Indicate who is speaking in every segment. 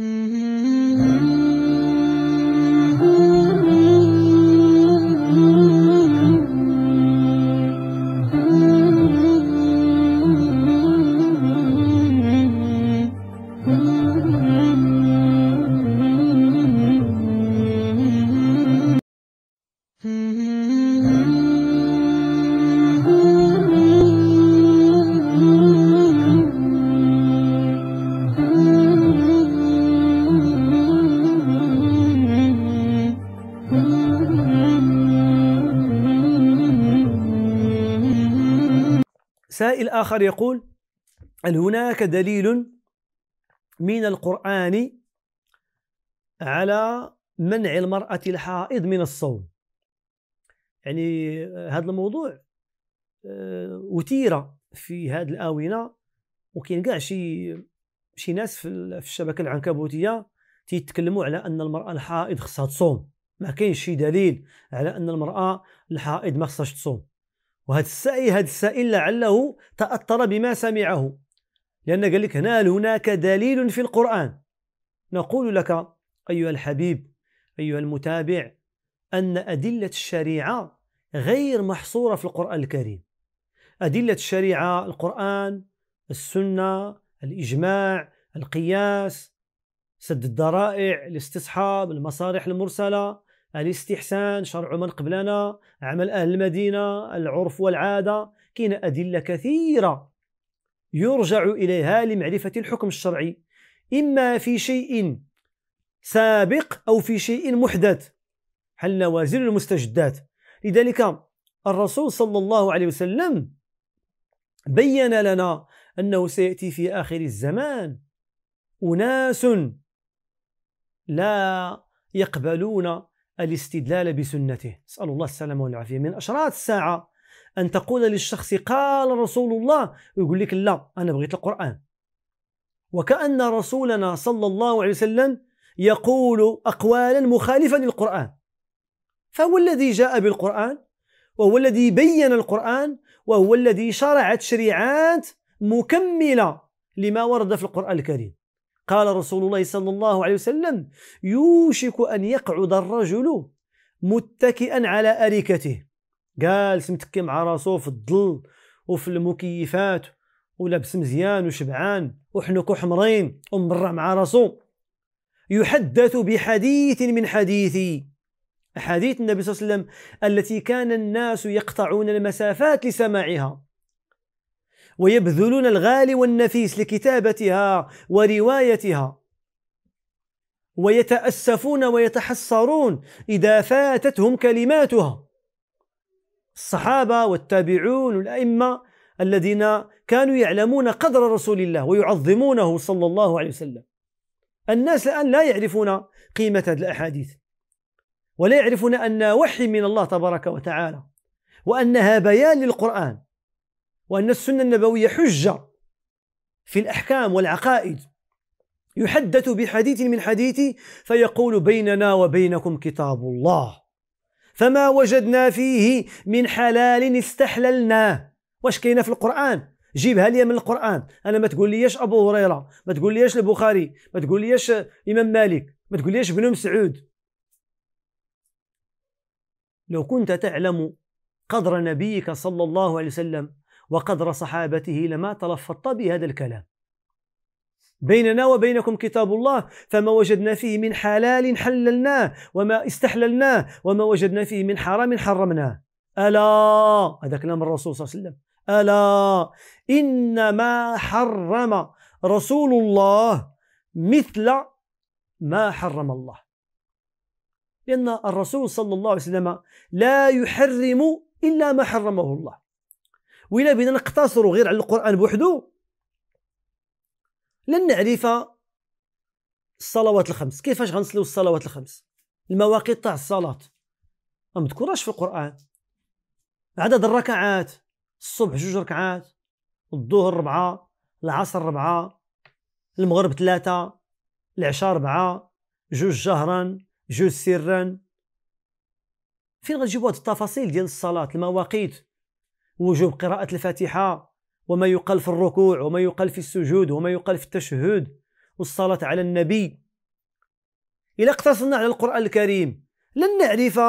Speaker 1: Mm-hmm. سائل آخر يقول هل هناك دليل من القرآن على منع المرأة الحائض من الصوم يعني هذا الموضوع آه، أثير في هذه الآونة وكاين كاع شي شي ناس في الشبكة العنكبوتية تيتكلموا على أن المرأة الحائض خصها تصوم ما كاينش شي دليل على أن المرأة الحائض ما خصهاش تصوم وهذا السائل هذا السائل لعله تأثر بما سمعه لأن قال لك هل هناك دليل في القرآن نقول لك أيها الحبيب أيها المتابع أن أدلة الشريعة غير محصورة في القرآن الكريم أدلة الشريعة القرآن السنة الإجماع القياس سد الذرائع الاستصحاب المصالح المرسلة الاستحسان شرع من قبلنا عمل أهل المدينة العرف والعادة كاين أدلة كثيرة يرجع إليها لمعرفة الحكم الشرعي إما في شيء سابق أو في شيء محدث حل نوازل المستجدات لذلك الرسول صلى الله عليه وسلم بين لنا أنه سيأتي في آخر الزمان أناس لا يقبلون الاستدلال بسنته نسأل الله السلامة والعافية من أشراط الساعة أن تقول للشخص قال رسول الله ويقول لك لا أنا بغيت القرآن وكأن رسولنا صلى الله عليه وسلم يقول أقوالا مخالفة للقرآن فهو الذي جاء بالقرآن وهو الذي بين القرآن وهو الذي شرع تشريعات مكملة لما ورد في القرآن الكريم قال رسول الله صلى الله عليه وسلم يوشك أن يقعد الرجل متكئا على أريكته جالس متكي مع راسو في الظل وفي المكيفات ولابس مزيان وشبعان وحنك حمرين ومرع مع راسو يحدث بحديث من حديثي أحاديث النبي صلى الله عليه وسلم التي كان الناس يقطعون المسافات لسماعها ويبذلون الغالي والنفيس لكتابتها وروايتها ويتأسفون ويتحسرون إذا فاتتهم كلماتها الصحابة والتابعون والأئمة الذين كانوا يعلمون قدر رسول الله ويعظمونه صلى الله عليه وسلم الناس الآن لا يعرفون قيمة هذه الأحاديث ولا يعرفون أن وحي من الله تبارك وتعالى وأنها بيان للقرآن وأن السنة النبوية حجة في الأحكام والعقائد يحدث بحديث من حديث فيقول بيننا وبينكم كتاب الله فما وجدنا فيه من حلال استحللناه واش كاينه في القرآن جيبها لي من القرآن أنا ما تقول ليش أبو هريرة ما تقول ليش البخاري ما تقول ليش إمام مالك ما تقول ليش ابن مسعود لو كنت تعلم قدر نبيك صلى الله عليه وسلم وقدر صحابته لما تلفظت بهذا الكلام بيننا وبينكم كتاب الله فما وجدنا فيه من حلال حللناه وما استحللناه وما وجدنا فيه من حرام حرمناه ألا هذا كلام الرسول صلى الله عليه وسلم ألا إنما حرم رسول الله مثل ما حرم الله لأن الرسول صلى الله عليه وسلم لا يحرم إلا ما حرمه الله وإلا بينا نقتصر غير على القرآن بوحده لن نعرف الصلوات الخمس كيفاش غنصليو الصلوات الخمس المواقيت تاع الصلاة ما مذكوراش في القرآن عدد الركعات الصبح جوج ركعات الظهر ربعة العصر ربعة المغرب ثلاثة العشاء ربعة جوج جهرا جوج سرا فين غنجيبوا هاد التفاصيل ديال الصلاة المواقيت وجوب قراءة الفاتحة وما يقال في الركوع وما يقال في السجود وما يقال في التشهد والصلاة على النبي إلى اقتصرنا على القرآن الكريم لن نعرف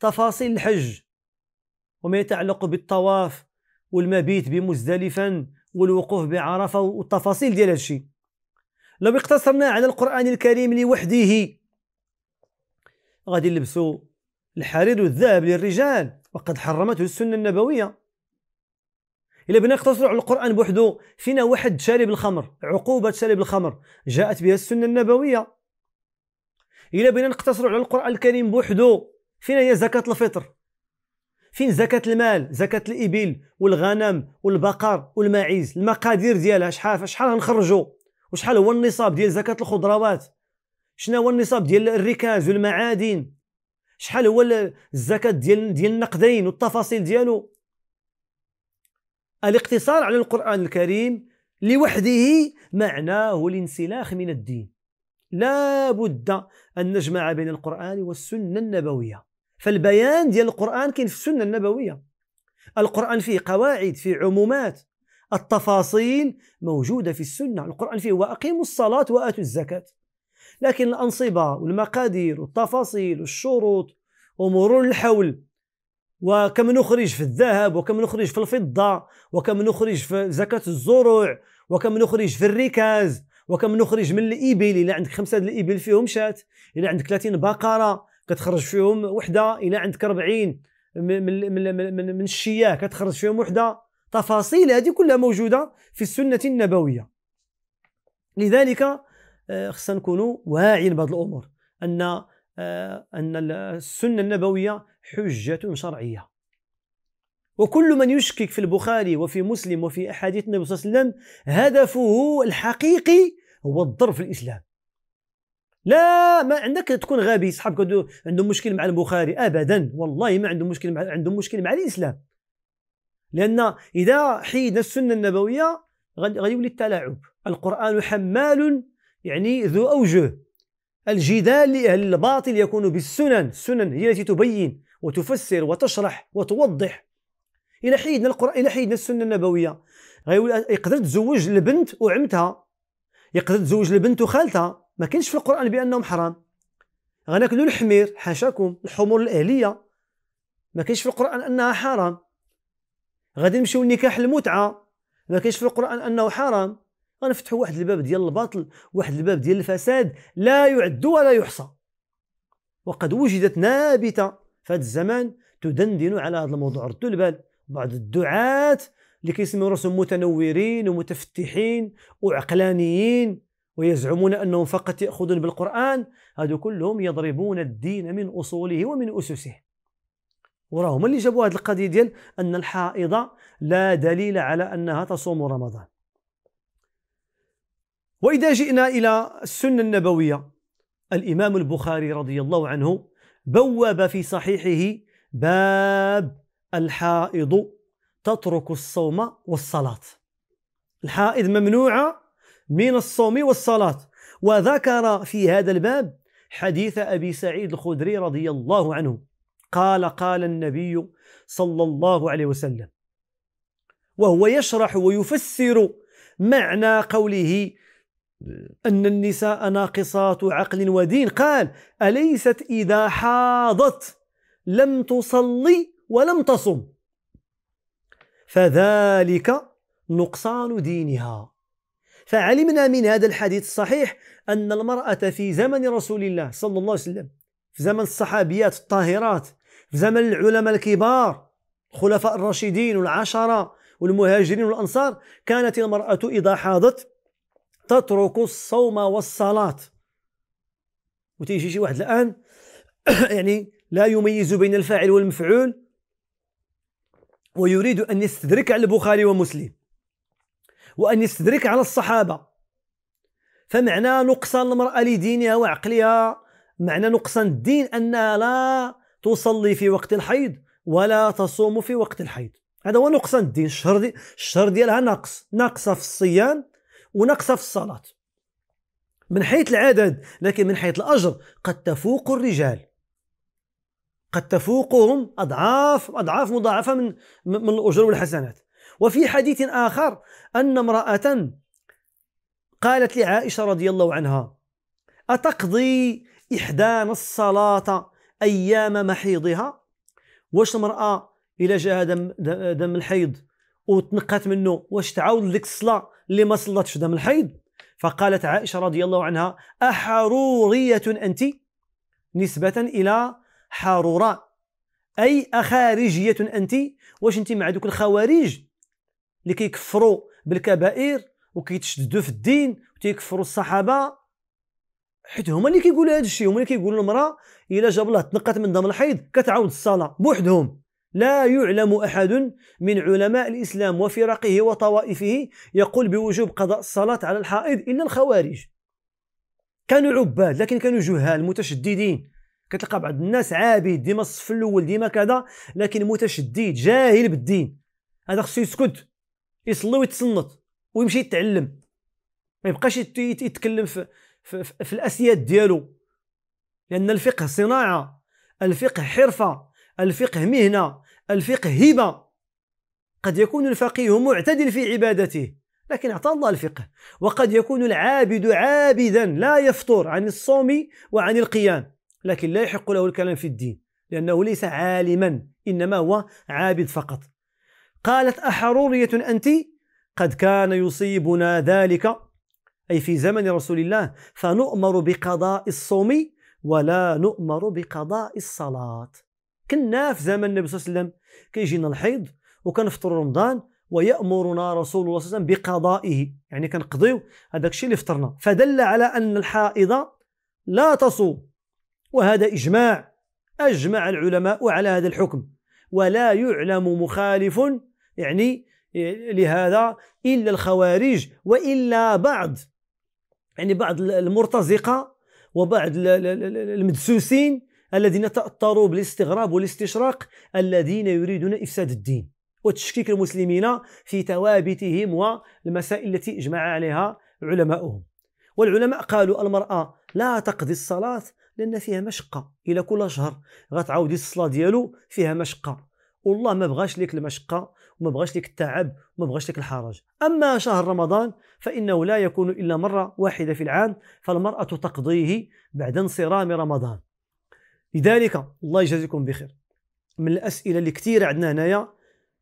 Speaker 1: تفاصيل الحج وما يتعلق بالطواف والمبيت بمزدلفا والوقوف بعرفة والتفاصيل ديال هادشي لو اقتصرنا على القرآن الكريم لوحده غادي نلبسوا الحرير والذهب للرجال وقد حرمته السنة النبوية الا بغينا نقتصروا على القران بوحده فينا واحد شارب الخمر عقوبه شارب الخمر جاءت بها السنه النبويه الا بغينا نقتصروا على القران الكريم بوحده فينا هي زكاه الفطر فين زكاة المال زكاة الإبل والغنم والبقر والماعز المقادير ديالها شحال شحال غنخرجوا وشحال هو النصاب ديال زكاة الخضروات شنو هو النصاب ديال الركاز والمعادن شحال هو الزكاة ديال ديال النقدين والتفاصيل ديالو الاقتصار على القرآن الكريم لوحده معناه الانسلاخ من الدين لا بد أن نجمع بين القرآن والسنة النبوية فالبيان ديال القرآن كاين في السنة النبوية القرآن فيه قواعد فيه عمومات التفاصيل موجودة في السنة القرآن فيه وأقيموا الصلاة وآتوا الزكاة لكن الأنصبة والمقادير والتفاصيل والشروط ومرور الحول وكم نخرج في الذهب وكم نخرج في الفضة وكم نخرج في زكاة الزروع وكم نخرج في الركاز وكم نخرج من الإبل إلى عندك خمسة الإبل فيهم شات إلى عندك 30 بقرة كتخرج فيهم وحدة إلى عندك 40 من, من, من, من, الشياه كتخرج فيهم وحدة تفاصيل هذه كلها موجودة في السنة النبوية لذلك آه، خصنا نكونوا واعيين بهذه الأمور أن آه، أن السنة النبوية حجة شرعية وكل من يشكك في البخاري وفي مسلم وفي أحاديث النبي صلى الله عليه وسلم هدفه الحقيقي هو الضرب في الإسلام لا ما عندك تكون غبي صحابك عنده مشكل مع البخاري ابدا والله ما عنده مشكل مع عنده مشكل مع الاسلام لان اذا حيدنا السنه النبويه غادي يولي التلاعب القران حمال يعني ذو اوجه الجدال لأهل الباطل يكون بالسنن السنن هي التي تبين وتفسر وتشرح وتوضح إلى حيدنا القرآن إلى حيدنا السنة النبوية يقدر تزوج البنت وعمتها يقدر تزوج البنت وخالتها ما كاينش في القرآن بأنهم حرام غناكلوا الحمير حاشاكم الحمور الأهلية ما كاينش في القرآن أنها حرام غادي نمشيو لنكاح المتعة ما كاينش في القرآن أنه حرام غنفتحوا واحد الباب ديال الباطل واحد الباب ديال الفساد لا يعد ولا يحصى وقد وجدت نابته في هذا الزمان تدندن على هذا الموضوع ردوا البال بعض الدعاة اللي كيسميو راسهم متنورين ومتفتحين وعقلانيين ويزعمون انهم فقط ياخذون بالقران هادو كلهم يضربون الدين من اصوله ومن اسسه وراهم اللي جابوا هذه القضيه ديال ان الحائضه لا دليل على انها تصوم رمضان وإذا جئنا إلى السنة النبوية الإمام البخاري رضي الله عنه بوب في صحيحه باب الحائض تترك الصوم والصلاة الحائض ممنوعة من الصوم والصلاة وذكر في هذا الباب حديث أبي سعيد الخدري رضي الله عنه قال قال النبي صلى الله عليه وسلم وهو يشرح ويفسر معنى قوله أن النساء ناقصات عقل ودين قال أليست إذا حاضت لم تصلي ولم تصم فذلك نقصان دينها فعلمنا من هذا الحديث الصحيح أن المرأة في زمن رسول الله صلى الله عليه وسلم في زمن الصحابيات الطاهرات في زمن العلماء الكبار الخلفاء الراشدين والعشرة والمهاجرين والأنصار كانت المرأة إذا حاضت تترك الصوم والصلاة وتيجي شي واحد الآن يعني لا يميز بين الفاعل والمفعول ويريد أن يستدرك على البخاري ومسلم وأن يستدرك على الصحابة فمعنى نقصان المرأة لدينها وعقلها معنى نقصان الدين أنها لا تصلي في وقت الحيض ولا تصوم في وقت الحيض هذا هو نقصان الدين الشهر ديالها ناقص ناقصه في الصيام ونقصة في الصلاة من حيث العدد لكن من حيث الأجر قد تفوق الرجال قد تفوقهم أضعاف أضعاف مضاعفة من من الأجر والحسنات وفي حديث آخر أن امرأة قالت لعائشة رضي الله عنها أتقضي إحدانا الصلاة أيام محيضها واش المرأة إلى جاها دم, دم الحيض وتنقات منه واش تعاود ديك الصلاة لما صلتش دم الحيض فقالت عائشة رضي الله عنها أحرورية أنت نسبة إلى حرورة أي أخارجية أنت واش أنت مع دوك الخوارج اللي كيكفروا بالكبائر وكيتشددوا في الدين وتيكفروا الصحابة حيت هما اللي كيقولوا هذا الشيء هما اللي كيقولوا المرأة إلا جاب الله تنقت من دم الحيض كتعاود الصلاة بوحدهم لا يعلم أحد من علماء الإسلام وفرقه وطوائفه يقول بوجوب قضاء الصلاة على الحائض إلا الخوارج كانوا عباد لكن كانوا جهال متشددين كتلقى بعض الناس عابد ديما الصف الاول ديما كذا لكن متشدد جاهل بالدين هذا خصو يسكت يصلي ويتسنط ويمشي يتعلم ما يبقاش يتكلم في, في, في, في الاسياد ديالو لان الفقه صناعه الفقه حرفه الفقه مهنة الفقه هبة قد يكون الفقيه معتدل في عبادته لكن أعطى الله الفقه وقد يكون العابد عابدا لا يفطر عن الصوم وعن القيام لكن لا يحق له الكلام في الدين لأنه ليس عالما إنما هو عابد فقط قالت أحرورية أنت قد كان يصيبنا ذلك أي في زمن رسول الله فنؤمر بقضاء الصوم ولا نؤمر بقضاء الصلاة كنا في زمن النبي صلى الله عليه وسلم كيجينا الحيض وكنفطر رمضان ويامرنا رسول الله صلى الله عليه وسلم بقضائه يعني كنقضيو هذاك الشيء اللي فطرنا فدل على ان الحائضة لا تصوم وهذا اجماع اجمع العلماء على هذا الحكم ولا يعلم مخالف يعني لهذا الا الخوارج والا بعض يعني بعض المرتزقه وبعض المدسوسين الذين تأثروا بالاستغراب والاستشراق الذين يريدون إفساد الدين وتشكيك المسلمين في توابتهم والمسائل التي اجمع عليها علماؤهم والعلماء قالوا المرأة لا تقضي الصلاة لأن فيها مشقة إلى كل شهر غتعاودي الصلاة ديالو فيها مشقة والله ما بغاش لك المشقة وما بغاش لك التعب وما بغاش لك الحرج أما شهر رمضان فإنه لا يكون إلا مرة واحدة في العام فالمرأة تقضيه بعد انصرام رمضان لذلك الله يجازيكم بخير من الاسئله اللي كثيره عندنا هنايا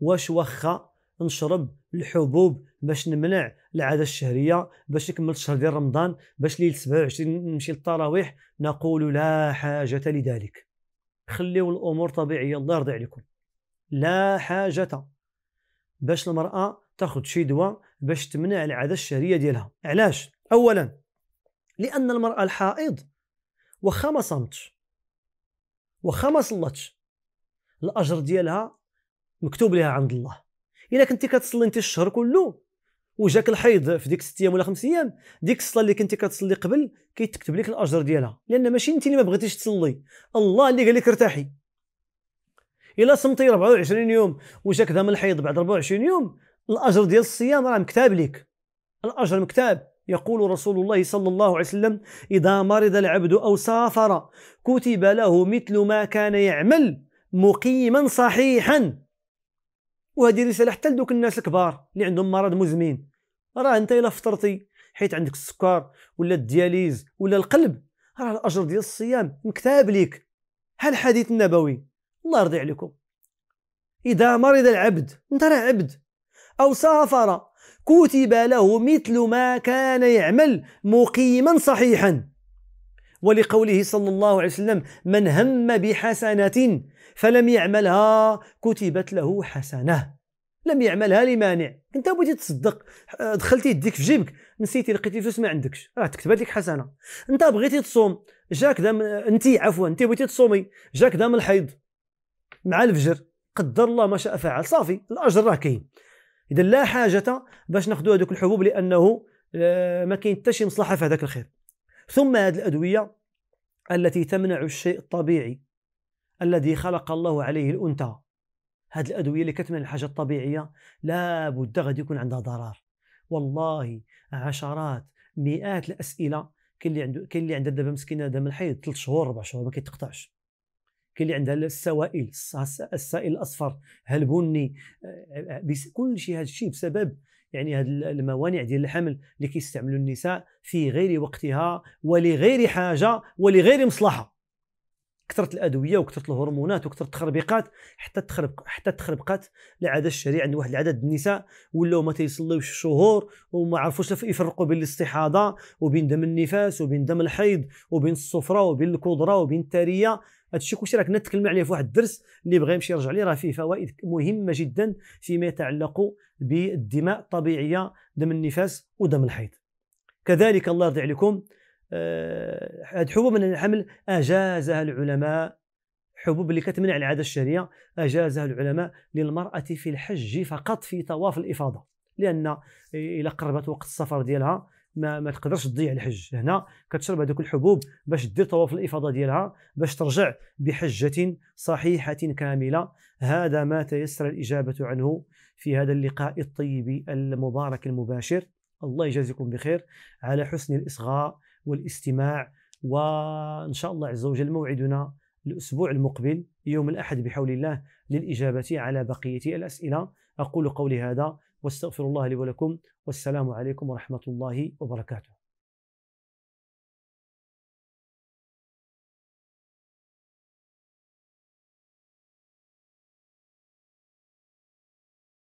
Speaker 1: واش واخا نشرب الحبوب باش نمنع العاده الشهريه باش نكمل الشهر ديال رمضان باش ليل 27 نمشي للتراويح نقول لا حاجه لذلك خليو الامور طبيعيه الله يرضي عليكم لا حاجه باش المراه تاخذ شي دواء باش تمنع العاده الشهريه ديالها علاش اولا لان المراه الحائض وخا ما صامتش واخا ما صلاتش الاجر ديالها مكتوب لها عند الله الا كنتي كتصلي انت الشهر كله وجاك الحيض في ديك 6 ايام ولا 5 ايام ديك الصلاه اللي كنتي كتصلي قبل كيتكتب لك الاجر ديالها لان ماشي انت اللي ما بغيتيش تصلي الله اللي قال لك ارتاحي الا صمتي 24 يوم وجاك دم الحيض بعد 24 يوم الاجر ديال الصيام راه مكتاب لك الاجر مكتاب يقول رسول الله صلى الله عليه وسلم إذا مرض العبد أو سافر كتب له مثل ما كان يعمل مقيما صحيحا وهذه رسالة حتى لدوك الناس الكبار اللي عندهم مرض مزمن راه انت الا فطرتي حيت عندك السكر ولا الدياليز ولا القلب راه الاجر ديال الصيام مكتاب ليك هل الحديث النبوي الله يرضي عليكم اذا مرض العبد انت راه عبد او سافر كتب له مثل ما كان يعمل مقيما صحيحا ولقوله صلى الله عليه وسلم من هم بحسنة فلم يعملها كتبت له حسنة لم يعملها لمانع انت بغيتي تصدق دخلتي يديك في جيبك نسيتي لقيتي فلوس ما عندكش راه تكتبت لك حسنه انت بغيتي تصوم جاك دام انت عفوا انت بغيتي تصومي جاك دام الحيض مع الفجر قدر الله ما شاء فعل صافي الاجر راه كاين اذا لا حاجه باش ناخذوا هذوك الحبوب لانه آه، ما كاين حتى شي مصلحه في هذاك الخير ثم هذه الادويه التي تمنع الشيء الطبيعي الذي خلق الله عليه الانثى هذه الادويه اللي كتمنع الحاجه الطبيعيه لا بد غادي يكون عندها ضرر والله عشرات مئات الاسئله كاين اللي عنده كاين اللي عنده دابا مسكينه دابا من الحيض 3 شهور 4 شهور ما كيتقطعش كاين اللي عندها السوائل السائل الاصفر البني آه، آه، كل شيء هذا الشيء بسبب يعني هذه الموانع ديال الحمل اللي كيستعملوا النساء في غير وقتها ولغير حاجه ولغير مصلحه كثرت الادويه وكثرت الهرمونات وكثرت التخربيقات حتى تخرب حتى تخربقات العاده الشريعه عند واحد العدد النساء ولاو ما تيصليوش الشهور وما عرفوش يفرقوا بين الاستحاضه وبين دم النفاس وبين دم الحيض وبين الصفرة وبين الكودرة وبين التاريه هذا الشيء كلشي راه كنا تكلمنا عليه في واحد الدرس اللي بغى يمشي يرجع ليه راه فيه فوائد مهمه جدا فيما يتعلق بالدماء الطبيعيه دم النفاس ودم الحيض كذلك الله يرضي عليكم آه، هاد حبوب من الحمل اجازها العلماء حبوب اللي كتمنع العاده الشهريه اجازها العلماء للمراه في الحج فقط في طواف الافاضه لان الى قربت وقت السفر ديالها ما, ما تقدرش تضيع الحج هنا كتشرب هذوك الحبوب باش دير طواف الافاضه ديالها باش ترجع بحجه صحيحه كامله هذا ما تيسر الاجابه عنه في هذا اللقاء الطيب المبارك المباشر الله يجازيكم بخير على حسن الاصغاء والاستماع وان شاء الله عز وجل موعدنا الاسبوع المقبل يوم الاحد بحول الله للاجابه على بقيه الاسئله اقول قولي هذا واستغفر الله لي ولكم والسلام عليكم ورحمه الله وبركاته